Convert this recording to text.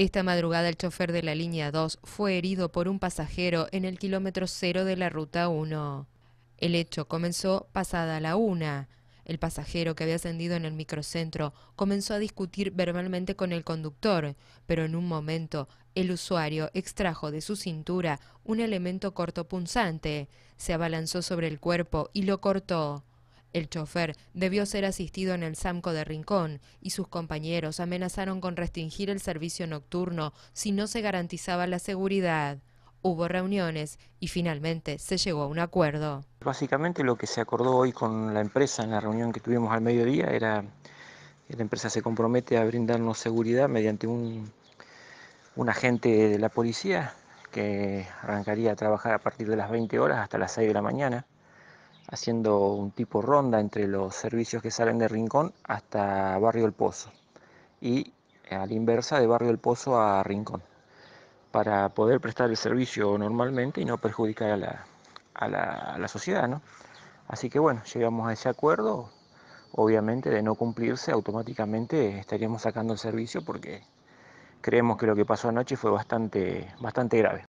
Esta madrugada el chofer de la línea 2 fue herido por un pasajero en el kilómetro cero de la ruta 1. El hecho comenzó pasada la 1. El pasajero que había ascendido en el microcentro comenzó a discutir verbalmente con el conductor, pero en un momento el usuario extrajo de su cintura un elemento cortopunzante, se abalanzó sobre el cuerpo y lo cortó. El chofer debió ser asistido en el zamco de Rincón y sus compañeros amenazaron con restringir el servicio nocturno si no se garantizaba la seguridad. Hubo reuniones y finalmente se llegó a un acuerdo. Básicamente lo que se acordó hoy con la empresa en la reunión que tuvimos al mediodía era que la empresa se compromete a brindarnos seguridad mediante un, un agente de la policía que arrancaría a trabajar a partir de las 20 horas hasta las 6 de la mañana haciendo un tipo ronda entre los servicios que salen de Rincón hasta Barrio El Pozo y eh, a la inversa de Barrio El Pozo a Rincón para poder prestar el servicio normalmente y no perjudicar a la, sociedad. Así que bueno, llegamos a ese acuerdo, obviamente de no cumplirse automáticamente estaríamos sacando el servicio porque creemos que lo que pasó anoche fue bastante, bastante grave.